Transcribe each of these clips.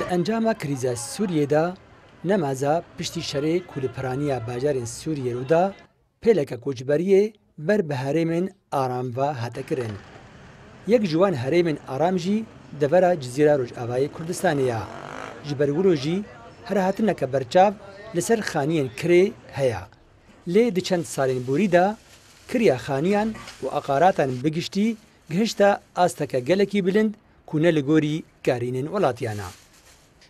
Di encama kriza Sûriyê de nemaza piştî şerê kulipiraniya bajarên Sûriye rû da pêleke koçberiyê ber bi herêmên aramva hetekirin. Yek ji wan herêmên aram jî devera cizîra Rojavayê Kurdistanê ya. Ji berwiro jî her hatineke berçav li ser xaniyên kirê heye. Lê di çend salên borî de kiriya xaniyan û eqaratan bigiştî gihişta asteke gelekî bilind ku ne li gorî karînên welatiyana.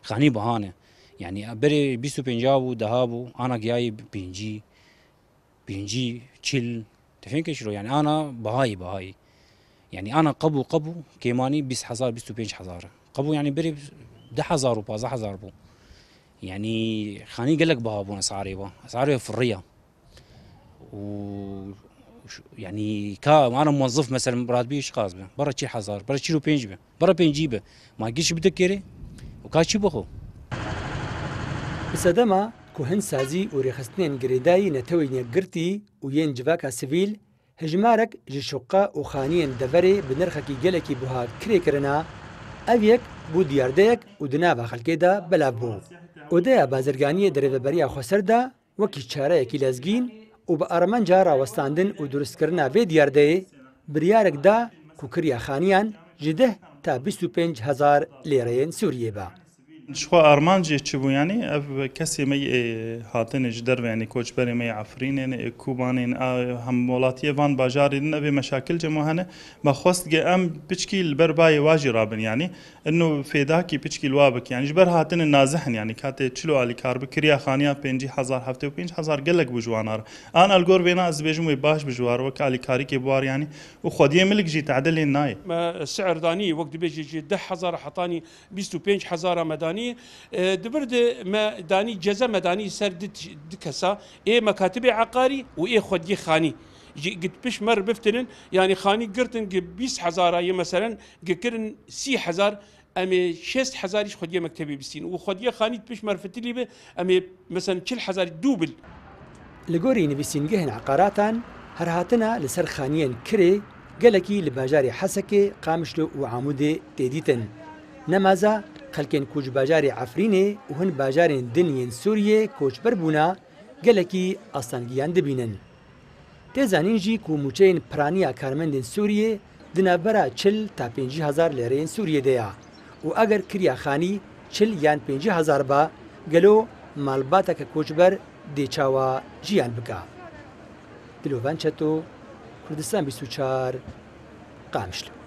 خانی بهانه یعنی بری 25 و دهابو آنها گیای پنجی پنجی چل تفهم کش رو یعنی انا بهایی بهایی یعنی انا قبو قبو کیمانی بیست هزار پنج هزار قبو یعنی بری ده هزار و 15 هزار بو یعنی خانی گلک لك بهابون سعری با سعری فريه و يعني كا انا موظف مثلا راتبي ايش قازبه برا شي حزار برا شي رو بينجبه برا بينجيبه ما قيش بدك كيري قاچی بخۆ سەدەما کوهن سازی و ڕێخستنێن گرێدایی نەتەوەی نەگرتی و یەن جڤاکە سیویل هژمارەك ji şوqa û xaniyên deverê bi nرخekî gelekî buha kirêkirina, ev yek bû diyardeyek û di nava xelkê de belav bû. Odeya bazirganiyê derêveberiya xweser de wekî çareyekî lezgîn û bi armenca rawestandin û duristkirina vê diyardeyê biryarek da ku kiriya xaniyan ji deh ta 25 hezar lêreyên Sûriyê be. شخوا ئارمانجێ چ بوو ینی ئەف کەسێ مە هاتنێ ji dervê koçberê me Efrînên ê e, Kubanên hem welatiyê van bajarê din evê meşakil cemo hene bexwast ge em piçkî li berbayê wajî rabin yanî ino fêdakî piçkî wa bik yan ji ber hatinin e nazihin yanî katê çilo alî kar bi kiriya xaniya 500 hefte 500 gelek bi jwanar an elgor vêna ez bêjim wê baş bi jwar wek alî karîkê buwar yanî û xwediye milik jî tedilên nayê me serdanî wek dibêjî 10 hezar hetanî 25 hezara medanî دانی دبرد ما دانی جزا ما دانی سر دت دکسا ای مکاتب عقاری و اي خدي خاني قد بش مر بفتنن يعني خاني قرتن بيس حزارة يا مثلا قرن سي حزار امي شست حزار 6000 خديه مكتبي بسين وخديه خانيت بيش فتلي به امي مثلا كل حزار دوبل لگوری بسين جهن عقاراتا هرهاتنا لسر کرێ كري لە لباجاري حسكي قامشلو وعمودي تديتن نمازا خەلکێن کوچ باژاری ئەفرینێ و هەن باژارێن دنیێن سووریێ کۆچبەر بوونا گەلێکی ئاستانگییان دەبینن. تێزانینجی کوموچەین پرانیا کارمەندین سووریێ دنابەرە چل تا 500هزار لێرەیەن سووریە دەیە و ئەگەر کریاخانی چل یان 500هزار بە گەلۆ مالباتەکە کۆچبەر دێچاوە ژیان بکە. دلۆڤان چەتۆ کوردستان 24 قامشلو.